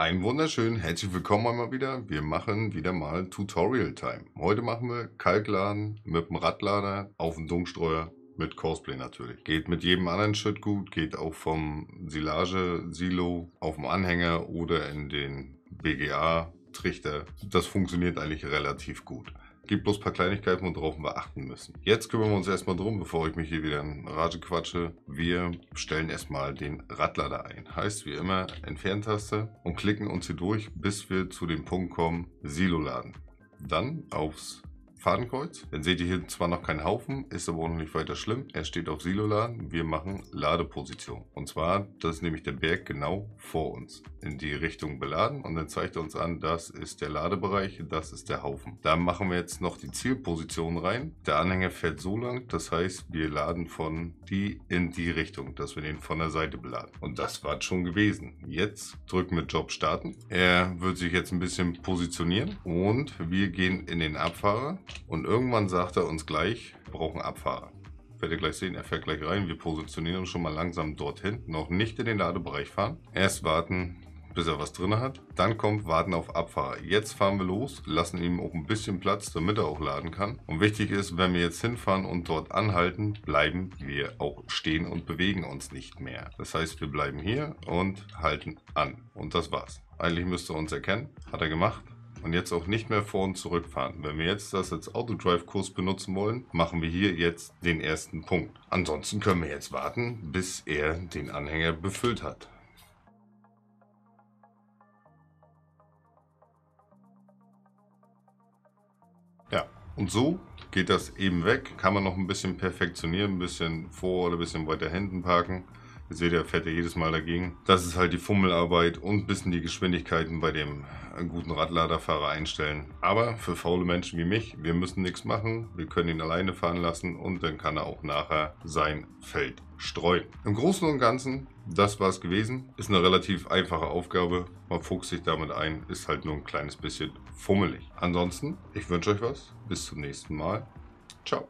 Ein wunderschön, herzlich willkommen einmal wieder. Wir machen wieder mal Tutorial Time. Heute machen wir Kalkladen mit dem Radlader auf dem Dunkstreuer mit Cosplay natürlich. Geht mit jedem anderen Shit gut, geht auch vom Silage-Silo auf dem Anhänger oder in den BGA-Trichter. Das funktioniert eigentlich relativ gut. Gibt bloß ein paar Kleinigkeiten, worauf wir achten müssen. Jetzt kümmern wir uns erstmal drum, bevor ich mich hier wieder in Rage quatsche. Wir stellen erstmal den Radlader ein. Heißt wie immer Entferntaste und klicken uns hier durch, bis wir zu dem Punkt kommen, Silo laden. Dann aufs Fadenkreuz. Dann seht ihr hier zwar noch keinen Haufen, ist aber auch noch nicht weiter schlimm. Er steht auf Siloladen. Wir machen Ladeposition. Und zwar, das ist nämlich der Berg genau vor uns. In die Richtung beladen und dann zeigt er uns an, das ist der Ladebereich, das ist der Haufen. Da machen wir jetzt noch die Zielposition rein. Der Anhänger fährt so lang, das heißt, wir laden von die in die Richtung, dass wir den von der Seite beladen. Und das war schon gewesen. Jetzt drücken wir Job starten. Er wird sich jetzt ein bisschen positionieren und wir gehen in den Abfahrer und irgendwann sagt er uns gleich, wir brauchen Abfahrer. Werdet ihr gleich sehen, er fährt gleich rein. Wir positionieren uns schon mal langsam dorthin. Noch nicht in den Ladebereich fahren. Erst warten, bis er was drin hat. Dann kommt Warten auf Abfahrer. Jetzt fahren wir los, lassen ihm auch ein bisschen Platz, damit er auch laden kann. Und wichtig ist, wenn wir jetzt hinfahren und dort anhalten, bleiben wir auch stehen und bewegen uns nicht mehr. Das heißt, wir bleiben hier und halten an. Und das war's. Eigentlich müsste er uns erkennen. Hat er gemacht und jetzt auch nicht mehr vor und zurück fahren. Wenn wir jetzt das als Autodrive-Kurs benutzen wollen, machen wir hier jetzt den ersten Punkt. Ansonsten können wir jetzt warten, bis er den Anhänger befüllt hat. Ja, und so geht das eben weg. Kann man noch ein bisschen perfektionieren, ein bisschen vor oder ein bisschen weiter hinten parken. Ihr seht ja, fährt er jedes Mal dagegen. Das ist halt die Fummelarbeit und ein bisschen die Geschwindigkeiten bei dem guten Radladerfahrer einstellen. Aber für faule Menschen wie mich, wir müssen nichts machen. Wir können ihn alleine fahren lassen und dann kann er auch nachher sein Feld streuen. Im Großen und Ganzen, das war es gewesen. Ist eine relativ einfache Aufgabe. Man fuchst sich damit ein, ist halt nur ein kleines bisschen fummelig. Ansonsten, ich wünsche euch was. Bis zum nächsten Mal. Ciao.